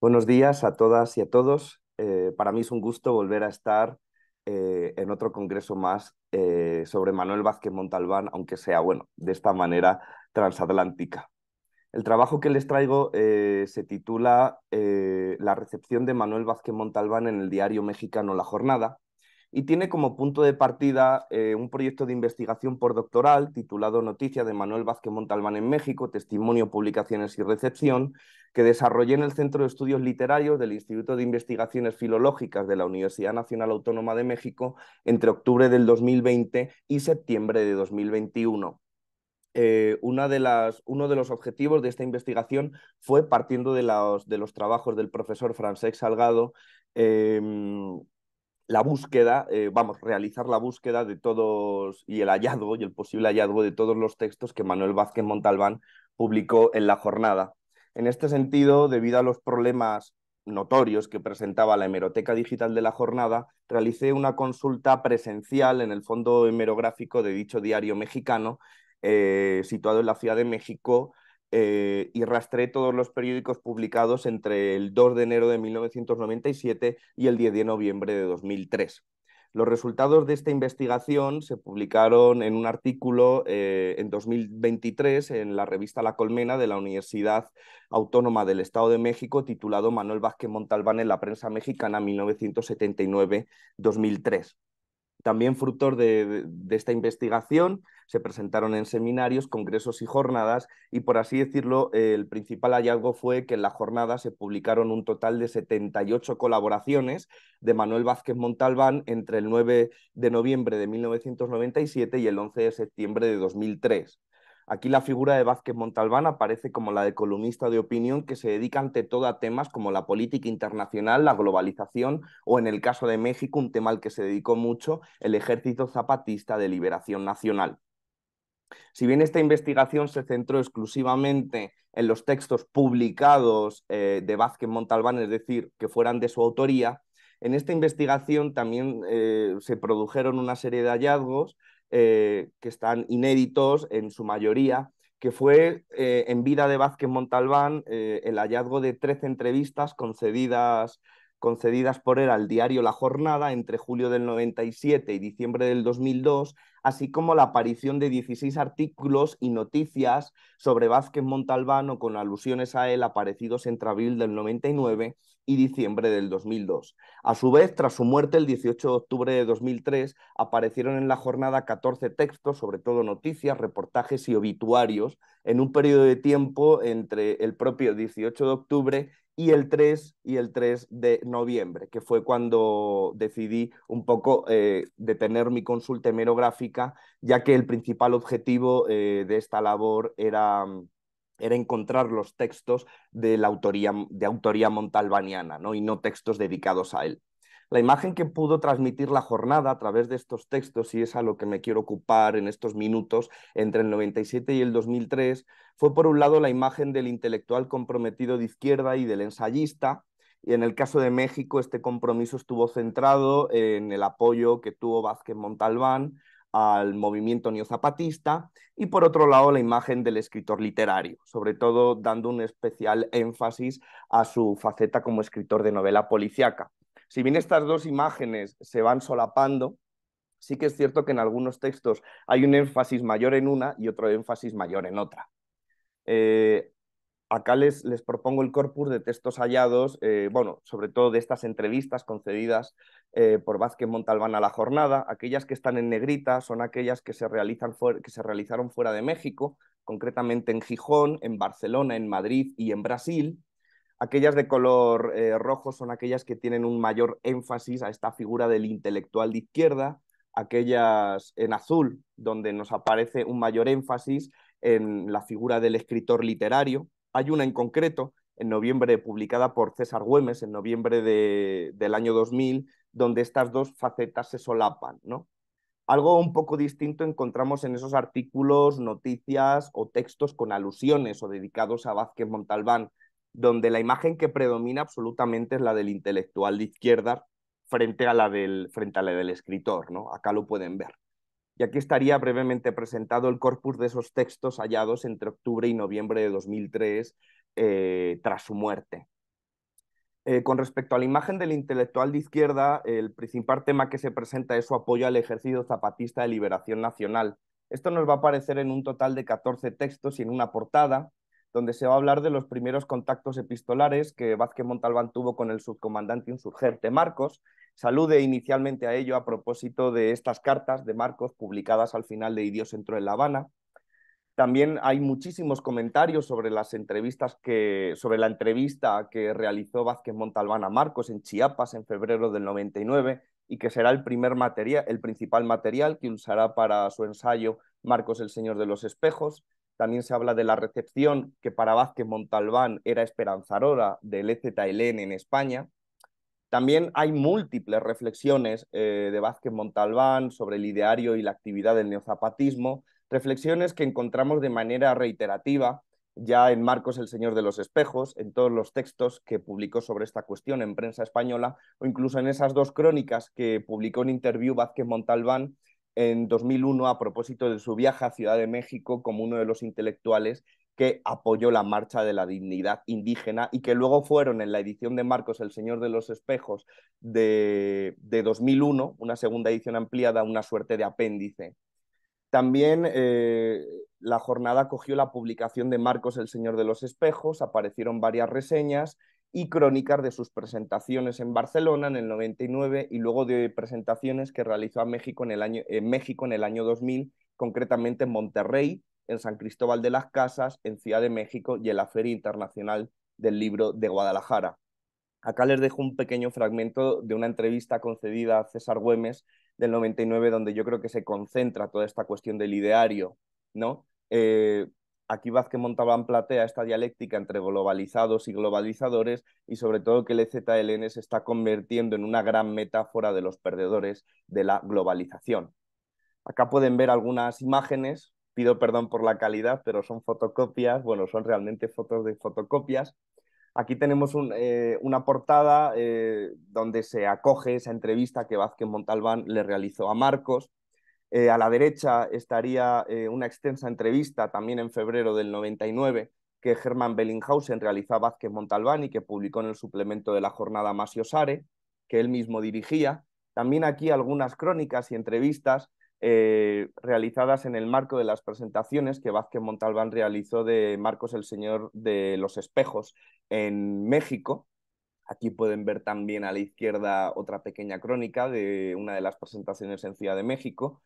Buenos días a todas y a todos. Eh, para mí es un gusto volver a estar eh, en otro congreso más eh, sobre Manuel Vázquez Montalbán, aunque sea, bueno, de esta manera transatlántica. El trabajo que les traigo se titula La recepción de Manuel Vázquez Montalbán en el diario mexicano La Jornada y tiene como punto de partida eh, un proyecto de investigación por doctoral titulado Noticia de Manuel Vázquez Montalbán en México, Testimonio, Publicaciones y Recepción, que desarrollé en el Centro de Estudios Literarios del Instituto de Investigaciones Filológicas de la Universidad Nacional Autónoma de México entre octubre del 2020 y septiembre de 2021. Eh, una de las, uno de los objetivos de esta investigación fue partiendo de los, de los trabajos del profesor Francesc Salgado, em, la búsqueda, eh, vamos, realizar la búsqueda de todos y el hallazgo y el posible hallazgo de todos los textos que Manuel Vázquez Montalbán publicó en la jornada. En este sentido, debido a los problemas notorios que presentaba la hemeroteca digital de la jornada, realicé una consulta presencial en el fondo hemerográfico de dicho diario mexicano, eh, situado en la Ciudad de México, eh, y rastré todos los periódicos publicados entre el 2 de enero de 1997 y el 10 de noviembre de 2003. Los resultados de esta investigación se publicaron en un artículo eh, en 2023 en la revista La Colmena de la Universidad Autónoma del Estado de México titulado Manuel Vázquez Montalbán en la prensa mexicana 1979-2003. También fruto de, esta investigación se presentaron en seminarios, congresos y jornadas y por así decirlo, el principal hallazgo fue que en la jornada se publicaron un total de 78 colaboraciones de Manuel Vázquez Montalbán entre el 9 de noviembre de 1997 y el 11 de septiembre de 2003. Aquí la figura de Vázquez Montalbán aparece como la de columnista de opinión que se dedica ante todo a temas como la política internacional, la globalización o en el caso de México, un tema al que se dedicó mucho, el ejército zapatista de liberación nacional. Si bien esta investigación se centró exclusivamente en los textos publicados eh, de Vázquez Montalbán, es decir, que fueran de su autoría, en esta investigación también eh, se produjeron una serie de hallazgos eh, que están inéditos en su mayoría, que fue eh, en vida de Vázquez Montalbán eh, el hallazgo de 13 entrevistas concedidas, concedidas por él al diario La Jornada entre julio del 97 y diciembre del 2002, así como la aparición de 16 artículos y noticias sobre Vázquez Montalbán o con alusiones a él aparecidos entre abril del 99 y diciembre del 2002. A su vez, tras su muerte el 18 de octubre de 2003, aparecieron en la jornada 14 textos, sobre todo noticias, reportajes y obituarios, en un periodo de tiempo entre el propio 18 de octubre y el 3, y el 3 de noviembre, que fue cuando decidí un poco eh, detener mi consulta hemerográfica, ya que el principal objetivo eh, de esta labor era mm, era encontrar los textos de, la autoría, de autoría montalbaniana y no textos dedicados a él. La imagen que pudo transmitir la jornada a través de estos textos, y es a lo que me quiero ocupar en estos minutos, entre el 97 y el 2003, fue por un lado la imagen del intelectual comprometido de izquierda y del ensayista, y en el caso de México este compromiso estuvo centrado en el apoyo que tuvo Vázquez Montalbán al movimiento neozapatista y por otro lado la imagen del escritor literario, sobre todo dando un especial énfasis a su faceta como escritor de novela policíaca. Si bien estas dos imágenes se van solapando, sí que es cierto que en algunos textos hay un énfasis mayor en una y otro énfasis mayor en otra. Eh, Acá les, les propongo el corpus de textos hallados, eh, bueno, sobre todo de estas entrevistas concedidas eh, por Vázquez Montalbán a la jornada. Aquellas que están en negrita son aquellas que se, realizan que se realizaron fuera de México, concretamente en Gijón, en Barcelona, en Madrid y en Brasil. Aquellas de color eh, rojo son aquellas que tienen un mayor énfasis a esta figura del intelectual de izquierda, aquellas en azul, donde nos aparece un mayor énfasis en la figura del escritor literario, hay una en concreto, en noviembre, publicada por César Güemes, en noviembre del año 2000, donde estas dos facetas se solapan, ¿no? Algo un poco distinto encontramos en esos artículos, noticias o textos con alusiones o dedicados a Vázquez Montalbán, donde la imagen que predomina absolutamente es la del intelectual de izquierda frente a la del, del escritor, ¿no? Acá lo pueden ver y aquí estaría brevemente presentado el corpus de esos textos hallados entre octubre y noviembre de 2003 eh, tras su muerte. Eh, con respecto a la imagen del intelectual de izquierda, el principal tema que se presenta es su apoyo al Ejército zapatista de liberación nacional. Esto nos va a aparecer en un total de 14 textos y en una portada, donde se va a hablar de los primeros contactos epistolares que Vázquez Montalbán tuvo con el subcomandante insurgente Marcos, Salude inicialmente a ello a propósito de estas cartas de Marcos publicadas al final de Idiosentro en La Habana. También hay muchísimos comentarios sobre las entrevistas que, sobre la entrevista que realizó Vázquez Montalbán a Marcos en Chiapas en febrero del 99 y que será el primer material, el principal material que usará para su ensayo Marcos el Señor de los Espejos. También se habla de la recepción que para Vázquez Montalbán era esperanzadora del EZLN en España. También hay múltiples reflexiones eh, de Vázquez Montalbán sobre el ideario y la actividad del neozapatismo, reflexiones que encontramos de manera reiterativa ya en Marcos el Señor de los Espejos, en todos los textos que publicó sobre esta cuestión en prensa española, o incluso en esas dos crónicas que publicó en Interview Vázquez Montalbán en 2001 a propósito de su viaje a Ciudad de México como uno de los intelectuales que apoyó la marcha de la dignidad indígena y que luego fueron en la edición de Marcos El Señor de los Espejos de, de 2001, una segunda edición ampliada, una suerte de apéndice. También eh, la jornada cogió la publicación de Marcos El Señor de los Espejos, aparecieron varias reseñas y crónicas de sus presentaciones en Barcelona en el 99 y luego de presentaciones que realizó a México en el año, en México en el año 2000, concretamente en Monterrey, en San Cristóbal de las Casas, en Ciudad de México y en la Feria Internacional del Libro de Guadalajara. Acá les dejo un pequeño fragmento de una entrevista concedida a César Güemes del 99, donde yo creo que se concentra toda esta cuestión del ideario, ¿no? Eh, aquí Vázquez Montaban platea esta dialéctica entre globalizados y globalizadores y sobre todo que el EZLN se está convirtiendo en una gran metáfora de los perdedores de la globalización. Acá pueden ver algunas imágenes pido perdón por la calidad, pero son fotocopias, bueno, son realmente fotos de fotocopias. Aquí tenemos eh, una portada eh, donde se acoge esa entrevista que Vázquez Montalbán le realizó a Marcos. Eh, a la derecha estaría una extensa entrevista también en febrero del 99 que Germán Bellinghausen realizó a Vázquez Montalbán y que publicó en el suplemento de la jornada Masio Sare, que él mismo dirigía. También aquí algunas crónicas y entrevistas eh, realizadas en el marco de las presentaciones que Vázquez Montalbán realizó de Marcos el Señor de los Espejos en México. Aquí pueden ver también a la izquierda otra pequeña crónica de una de las presentaciones en Ciudad de México.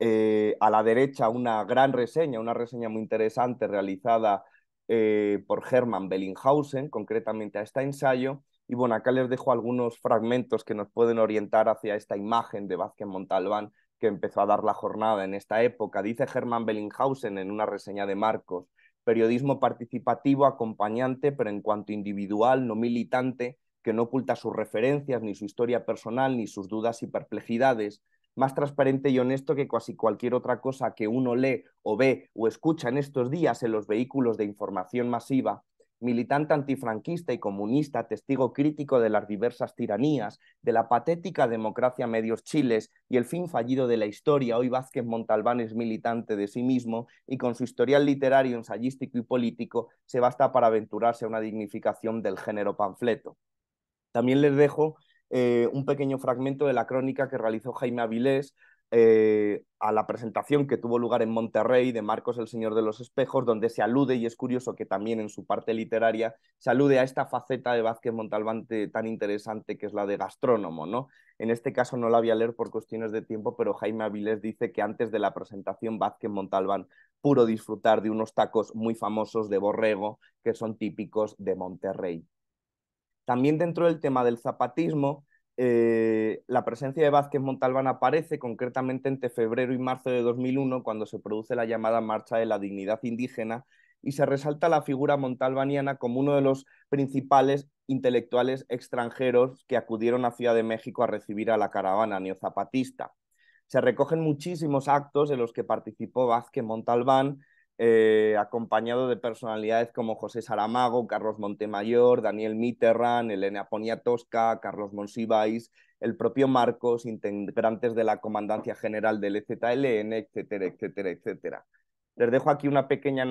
Eh, a la derecha una gran reseña, una reseña muy interesante realizada eh, por Hermann Bellinghausen, concretamente a este ensayo. Y bueno, acá les dejo algunos fragmentos que nos pueden orientar hacia esta imagen de Vázquez Montalbán que empezó a dar la jornada en esta época. Dice Germán Bellinghausen en una reseña de Marcos, periodismo participativo, acompañante, pero en cuanto individual, no militante, que no oculta sus referencias, ni su historia personal, ni sus dudas y perplejidades, más transparente y honesto que casi cualquier otra cosa que uno lee o ve o escucha en estos días en los vehículos de información masiva, militante antifranquista y comunista, testigo crítico de las diversas tiranías, de la patética democracia medios chiles y el fin fallido de la historia, hoy Vázquez Montalbán es militante de sí mismo y con su historial literario, ensayístico y político se basta para aventurarse a una dignificación del género panfleto. También les dejo eh, un pequeño fragmento de la crónica que realizó Jaime Avilés eh, a la presentación que tuvo lugar en Monterrey de Marcos el Señor de los Espejos, donde se alude, y es curioso que también en su parte literaria, se alude a esta faceta de Vázquez Montalbán tan interesante que es la de gastrónomo. ¿no? En este caso no la voy a leer por cuestiones de tiempo, pero Jaime Avilés dice que antes de la presentación Vázquez Montalbán puro disfrutar de unos tacos muy famosos de borrego que son típicos de Monterrey. También dentro del tema del zapatismo, eh, la presencia de Vázquez Montalbán aparece concretamente entre febrero y marzo de 2001, cuando se produce la llamada Marcha de la Dignidad Indígena, y se resalta la figura montalbaniana como uno de los principales intelectuales extranjeros que acudieron a Ciudad de México a recibir a la caravana neozapatista. Se recogen muchísimos actos en los que participó Vázquez Montalbán, eh, acompañado de personalidades como José Saramago, Carlos Montemayor, Daniel Mitterrand, Elena Tosca, Carlos Monsiváis, el propio Marcos, integrantes de la Comandancia General del EZLN, etcétera, etcétera, etcétera. Les dejo aquí una pequeña,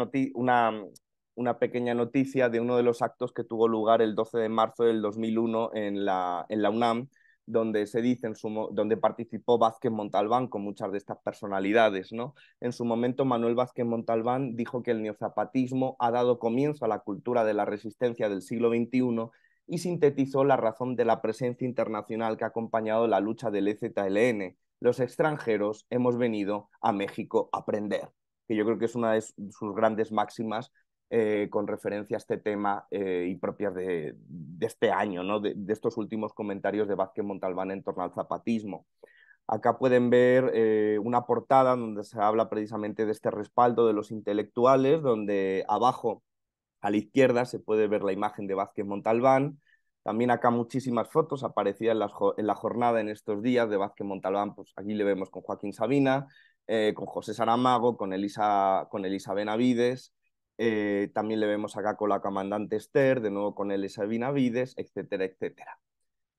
una, pequeña noticia de uno de los actos que tuvo lugar el 12 de marzo del 2001 en la UNAM, donde se dice donde participó Vázquez Montalbán con muchas de estas personalidades, ¿no? En su momento Manuel Vázquez Montalbán dijo que el neozapatismo ha dado comienzo a la cultura de la resistencia del siglo XXI y sintetizó la razón de la presencia internacional que ha acompañado la lucha del EZLN. Los extranjeros hemos venido a México a aprender, que yo creo que es una de sus grandes máximas eh, con referencia a este tema eh, y propias de, este año, de, estos últimos comentarios de Vázquez Montalbán en torno al zapatismo. Acá pueden ver eh, una portada donde se habla precisamente de este respaldo de los intelectuales, donde abajo a la izquierda se puede ver la imagen de Vázquez Montalbán. También acá muchísimas fotos aparecían en la, jornada en estos días de Vázquez Montalbán, pues aquí le vemos con Joaquín Sabina, con José Saramago, con Elisa, con Elisa Benavides, eh, también le vemos acá con la comandante Esther, de nuevo con el Sabina Vides, etcétera, etcétera.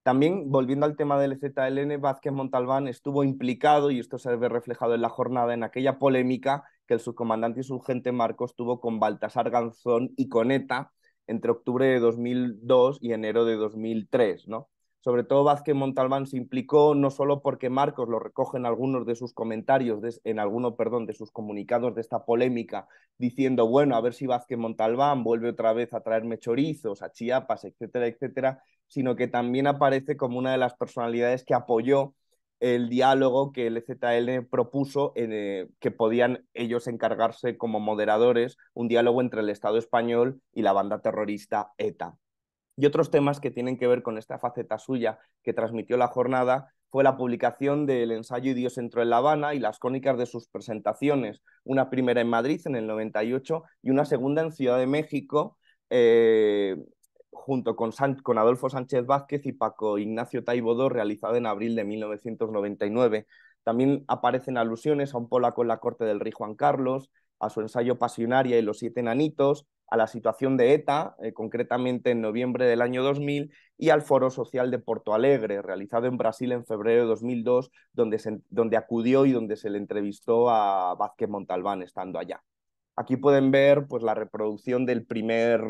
También, volviendo al tema del ZLN, Vázquez Montalbán estuvo implicado, y esto se ve reflejado en la jornada, en aquella polémica que el subcomandante insurgente Marcos tuvo con Baltasar Ganzón y Coneta entre octubre de 2002 y enero de 2003, ¿no? sobre todo Vázquez Montalbán se implicó no solo porque Marcos lo recoge en algunos de sus comentarios, en alguno, perdón, de sus comunicados de esta polémica, diciendo, bueno, a ver si Vázquez Montalbán vuelve otra vez a traerme chorizos, a Chiapas, etcétera, etcétera, sino que también aparece como una de las personalidades que apoyó el diálogo que el EZL propuso en, eh, que podían ellos encargarse como moderadores, un diálogo entre el Estado español y la banda terrorista ETA. Y otros temas que tienen que ver con esta faceta suya que transmitió la jornada fue la publicación del ensayo entró en La Habana y las crónicas de sus presentaciones, una primera en Madrid en el 98 y una segunda en Ciudad de México, eh, junto con, con, Adolfo Sánchez Vázquez y Paco Ignacio Taibodó, realizada en abril de 1999. También aparecen alusiones a un polaco en la corte del rey Juan Carlos, a su ensayo Pasionaria y los siete nanitos a la situación de ETA, eh, concretamente en noviembre del año 2000, y al Foro Social de Porto Alegre, realizado en Brasil en febrero de 2002, donde, donde acudió y donde se le entrevistó a Vázquez Montalbán estando allá. Aquí pueden ver pues, la reproducción del primer,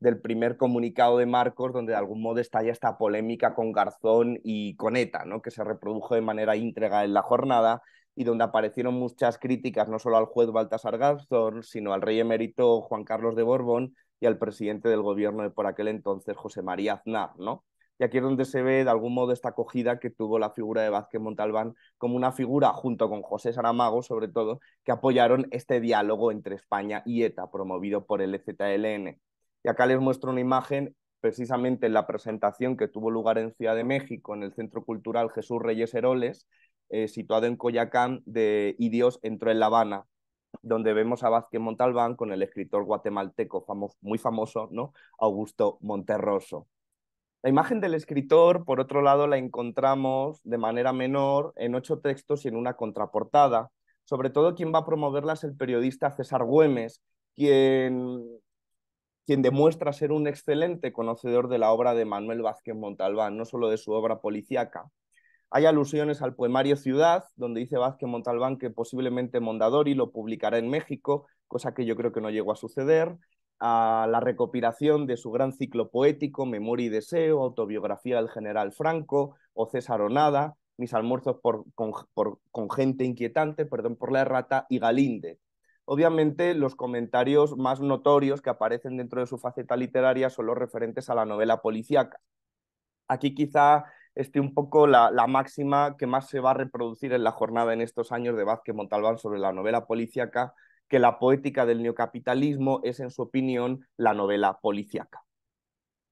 del primer comunicado de Marcos, donde de algún modo estalla esta polémica con Garzón y con ETA, ¿no? que se reprodujo de manera íntegra en la jornada y donde aparecieron muchas críticas no solo al juez Baltasar Garzón, sino al rey emérito Juan Carlos de Borbón y al presidente del gobierno de por aquel entonces, José María Aznar, ¿no? Y aquí es donde se ve de algún modo esta acogida que tuvo la figura de Vázquez Montalbán como una figura, junto con José Saramago sobre todo, que apoyaron este diálogo entre España y ETA, promovido por el EZLN. Y acá les muestro una imagen precisamente en la presentación que tuvo lugar en Ciudad de México, en el Centro Cultural Jesús Reyes Heroles, eh, situado en Coyacán, de Y Dios entró en La Habana, donde vemos a Vázquez Montalbán con el escritor guatemalteco muy famoso, ¿no? Augusto Monterroso. La imagen del escritor, por otro lado, la encontramos de manera menor en ocho textos y en una contraportada. Sobre todo quien va a promoverla es el periodista César Güemes, quien, quien demuestra ser un excelente conocedor de la obra de Manuel Vázquez Montalbán, no solo de su obra policíaca, hay alusiones al poemario Ciudad, donde dice Vázquez Montalbán que posiblemente Mondadori lo publicará en México, cosa que yo creo que no llegó a suceder, a la recopilación de su gran ciclo poético Memoria y Deseo, Autobiografía del General Franco o César Onada, Mis almuerzos por, con, con, gente inquietante, perdón por la errata, y Galinde. Obviamente los comentarios más notorios que aparecen dentro de su faceta literaria son los referentes a la novela policíaca. Aquí quizá este, un poco la, máxima que más se va a reproducir en la jornada en estos años de Vázquez Montalbán sobre la novela policíaca, que la poética del neocapitalismo es, en su opinión, la novela policíaca.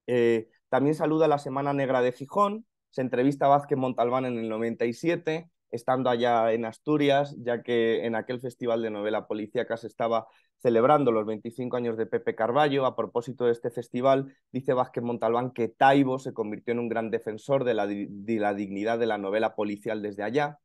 Eh, también saluda la Semana Negra de Gijón, se entrevista a Vázquez Montalbán en el 97, estando allá en Asturias, ya que en aquel festival de novela policíaca se estaba celebrando los 25 años de Pepe Carballo. A propósito de este festival, dice Vázquez Montalbán que Taibo se convirtió en un gran defensor de la, dignidad de la novela policial desde allá.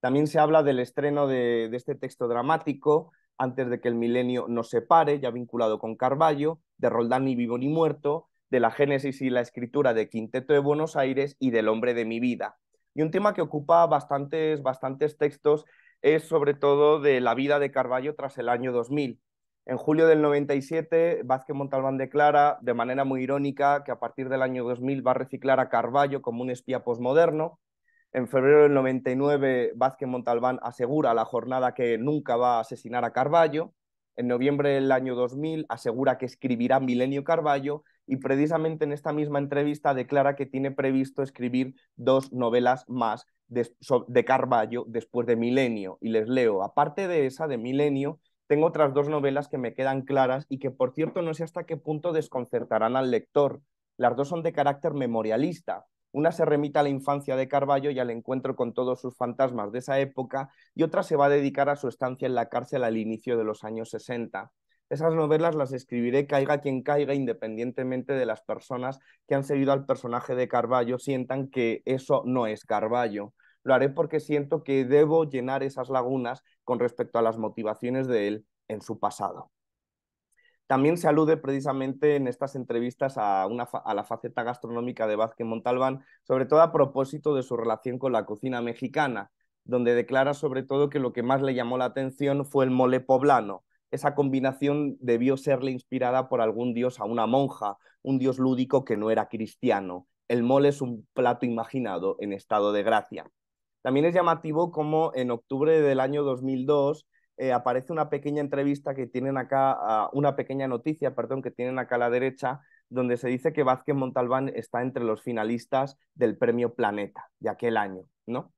También se habla del estreno de, este texto dramático, Antes de que el milenio nos separe, ya vinculado con Carballo, de Roldán ni Vivo ni Muerto, de la génesis y la escritura de Quinteto de Buenos Aires y del hombre de mi vida. Y un tema que ocupa bastantes, bastantes textos es sobre todo de la vida de Carballo tras el año 2000. En julio del 97, Vázquez Montalbán declara, de manera muy irónica, que a partir del año 2000 va a reciclar a Carballo como un espía posmoderno. En febrero del 99, Vázquez Montalbán asegura la jornada que nunca va a asesinar a Carballo. En noviembre del año 2000 asegura que escribirá Milenio Carballo y precisamente en esta misma entrevista declara que tiene previsto escribir dos novelas más de, de Carballo después de Milenio. Y les leo, aparte de esa de Milenio, tengo otras dos novelas que me quedan claras y que, por cierto, no sé hasta qué punto desconcertarán al lector. Las dos son de carácter memorialista. Una se remite a la infancia de Carballo y al encuentro con todos sus fantasmas de esa época, y otra se va a dedicar a su estancia en la cárcel al inicio de los años 60. Esas novelas las escribiré caiga quien caiga, independientemente de las personas que han seguido al personaje de Carballo sientan que eso no es Carballo. Lo haré porque siento que debo llenar esas lagunas con respecto a las motivaciones de él en su pasado. También se alude precisamente en estas entrevistas a, a, la faceta gastronómica de Vázquez Montalbán, sobre todo a propósito de su relación con la cocina mexicana, donde declara sobre todo que lo que más le llamó la atención fue el mole poblano. Esa combinación debió serle inspirada por algún dios a una monja, un dios lúdico que no era cristiano. El mole es un plato imaginado en estado de gracia. También es llamativo cómo en octubre del año 2002 eh, aparece una pequeña entrevista que tienen acá, ah, una pequeña noticia, perdón, que tienen acá a la derecha, donde se dice que Vázquez Montalbán está entre los finalistas del premio Planeta de aquel año, ¿no?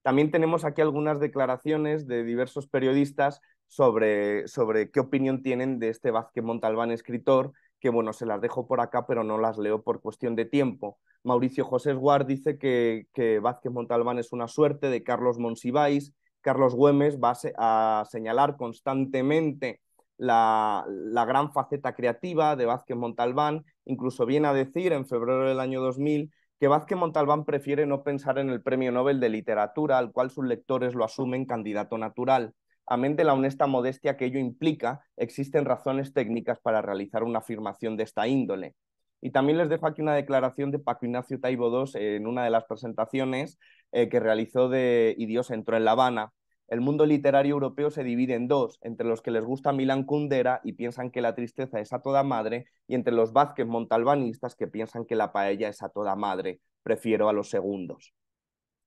También tenemos aquí algunas declaraciones de diversos periodistas sobre, sobre qué opinión tienen de este Vázquez Montalbán escritor que bueno, se las dejo por acá, pero no las leo por cuestión de tiempo. Mauricio José Guard dice que, Vázquez Montalbán es una suerte de Carlos Monsiváis. Carlos Güemes va a, señalar constantemente la, la, gran faceta creativa de Vázquez Montalbán. Incluso viene a decir en febrero del año 2000 que Vázquez Montalbán prefiere no pensar en el Premio Nobel de Literatura, al cual sus lectores lo asumen candidato natural de la honesta modestia que ello implica, existen razones técnicas para realizar una afirmación de esta índole. Y también les dejo aquí una declaración de Paco Ignacio Taibo II en una de las presentaciones eh, que realizó de Y Dios entró en La Habana. El mundo literario europeo se divide en dos, entre los que les gusta Milán Kundera y piensan que la tristeza es a toda madre, y entre los Vázquez montalbanistas que piensan que la paella es a toda madre. Prefiero a los segundos.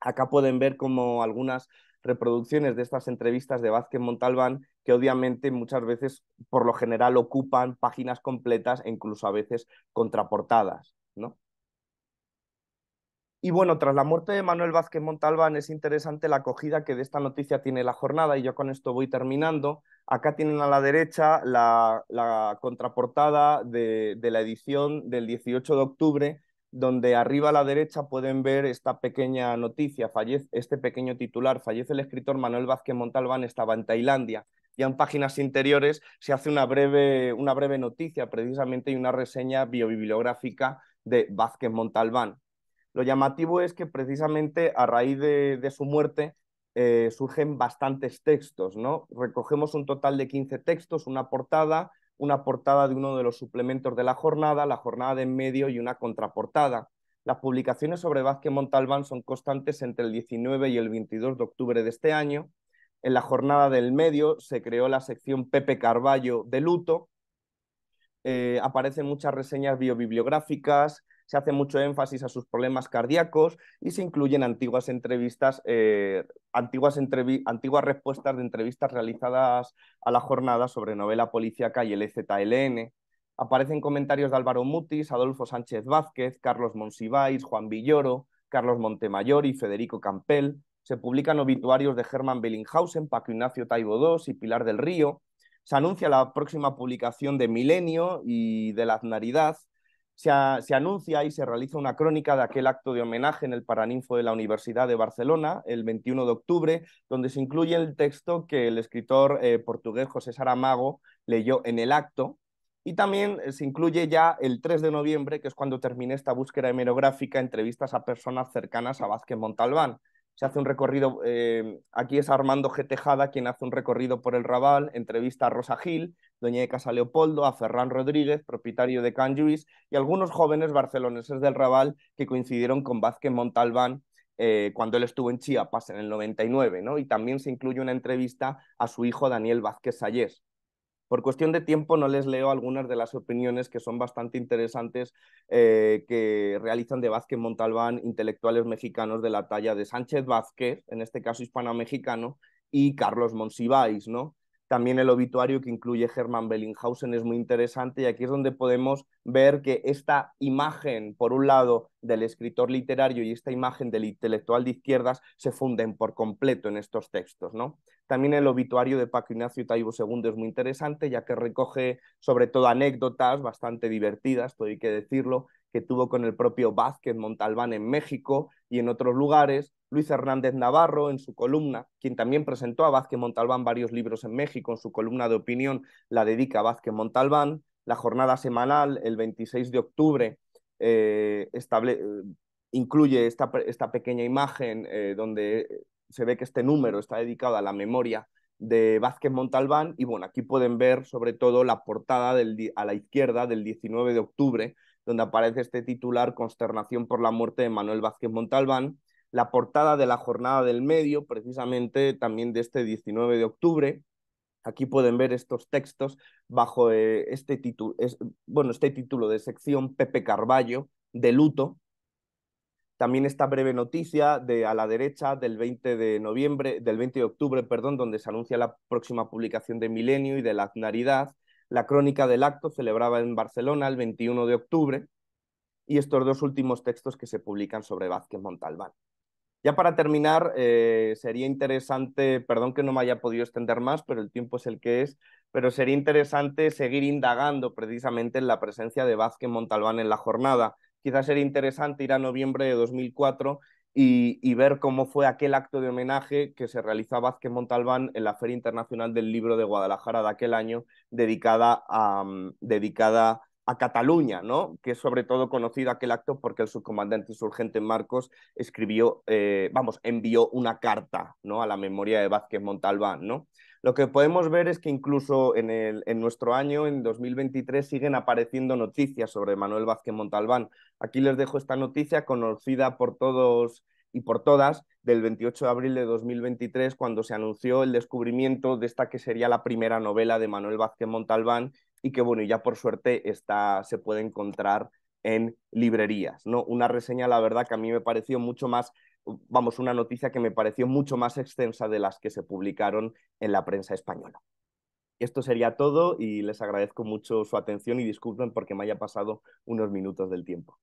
Acá pueden ver como algunas reproducciones de estas entrevistas de Vázquez Montalbán que obviamente muchas veces, por lo general, ocupan páginas completas e incluso a veces contraportadas, ¿no? Y bueno, tras la muerte de Manuel Vázquez Montalbán es interesante la acogida que de esta noticia tiene la jornada y yo con esto voy terminando. Acá tienen a la derecha la, contraportada de la edición del 18 de octubre donde arriba a la derecha pueden ver esta pequeña noticia, fallece, este pequeño titular, fallece el escritor Manuel Vázquez Montalbán, estaba en Tailandia. y en páginas interiores se hace una breve, noticia, precisamente, y una reseña biobibliográfica de Vázquez Montalbán. Lo llamativo es que precisamente a raíz de, su muerte eh, surgen bastantes textos, ¿no? Recogemos un total de 15 textos, una portada, una portada de uno de los suplementos de la jornada, la jornada de en medio y una contraportada. Las publicaciones sobre Vázquez Montalbán son constantes entre el 19 y el 22 de octubre de este año. En la jornada del medio se creó la sección Pepe Carballo de luto. Eh, aparecen muchas reseñas biobibliográficas, se hace mucho énfasis a sus problemas cardíacos y se incluyen antiguas entrevistas, eh, antiguas, antiguas respuestas de entrevistas realizadas a la jornada sobre novela policíaca y el EZLN. Aparecen comentarios de Álvaro Mutis, Adolfo Sánchez Vázquez, Carlos Monsiváis, Juan Villoro, Carlos Montemayor y Federico Campel. Se publican obituarios de Germán Bellinghausen, Paco Ignacio Taibo II y Pilar del Río. Se anuncia la próxima publicación de Milenio y de la Aznaridad, se, anuncia y se realiza una crónica de aquel acto de homenaje en el Paraninfo de la Universidad de Barcelona el 21 de octubre, donde se incluye el texto que el escritor eh, portugués José Saramago leyó en el acto. Y también eh, se incluye ya el 3 de noviembre, que es cuando terminé esta búsqueda hemerográfica, entrevistas a personas cercanas a Vázquez Montalbán se hace un recorrido, eh, aquí es Armando G. Tejada quien hace un recorrido por el Raval, entrevista a Rosa Gil, Doña de Casa Leopoldo, a Ferran Rodríguez, propietario de Can y algunos jóvenes barceloneses del Raval que coincidieron con Vázquez Montalbán eh, cuando él estuvo en Chiapas en el 99, ¿no? Y también se incluye una entrevista a su hijo Daniel Vázquez Sayés. Por cuestión de tiempo no les leo algunas de las opiniones que son bastante interesantes eh, que realizan de Vázquez Montalbán intelectuales mexicanos de la talla de Sánchez Vázquez, en este caso hispano-mexicano, y Carlos Monsiváis, ¿no? También el obituario que incluye Hermann Bellinghausen es muy interesante y aquí es donde podemos ver que esta imagen, por un lado, del escritor literario y esta imagen del intelectual de izquierdas se funden por completo en estos textos. ¿no? También el obituario de Paco Ignacio Taibo II es muy interesante, ya que recoge sobre todo anécdotas bastante divertidas, todo hay que decirlo, que tuvo con el propio Vázquez Montalbán en México y en otros lugares, Luis Hernández Navarro en su columna, quien también presentó a Vázquez Montalbán varios libros en México, en su columna de opinión la dedica a Vázquez Montalbán, la jornada semanal el 26 de octubre eh, eh, incluye esta, pequeña imagen eh, donde se ve que este número está dedicado a la memoria de Vázquez Montalbán y bueno, aquí pueden ver sobre todo la portada a la izquierda del 19 de octubre donde aparece este titular, Consternación por la muerte de Manuel Vázquez Montalbán, la portada de la jornada del medio, precisamente también de este 19 de octubre. Aquí pueden ver estos textos bajo eh, este, título, bueno, este título de sección Pepe Carballo, de luto. También esta breve noticia de a la derecha del 20 de noviembre, del 20 de octubre, perdón, donde se anuncia la próxima publicación de Milenio y de la Aznaridad, la crónica del acto celebraba en Barcelona el 21 de octubre y estos dos últimos textos que se publican sobre Vázquez Montalbán. Ya para terminar, eh, sería interesante, perdón que no me haya podido extender más, pero el tiempo es el que es, pero sería interesante seguir indagando precisamente en la presencia de Vázquez Montalbán en la jornada. Quizás sería interesante ir a noviembre de 2004 y, ver cómo fue aquel acto de homenaje que se realizó a Vázquez Montalbán en la Feria Internacional del Libro de Guadalajara de aquel año, dedicada a, mm, dedicada a Cataluña, ¿no? que es sobre todo conocido aquel acto porque el subcomandante insurgente Marcos escribió, eh, vamos, envió una carta ¿no? a la memoria de Vázquez Montalbán. ¿no? Lo que podemos ver es que incluso en, el, en nuestro año, en 2023, siguen apareciendo noticias sobre Manuel Vázquez Montalbán. Aquí les dejo esta noticia conocida por todos y por todas del 28 de abril de 2023, cuando se anunció el descubrimiento de esta que sería la primera novela de Manuel Vázquez Montalbán y que bueno, ya por suerte está, se puede encontrar en librerías, ¿no? Una reseña, la verdad, que a mí me pareció mucho más, vamos, una noticia que me pareció mucho más extensa de las que se publicaron en la prensa española. Esto sería todo y les agradezco mucho su atención y disculpen porque me haya pasado unos minutos del tiempo.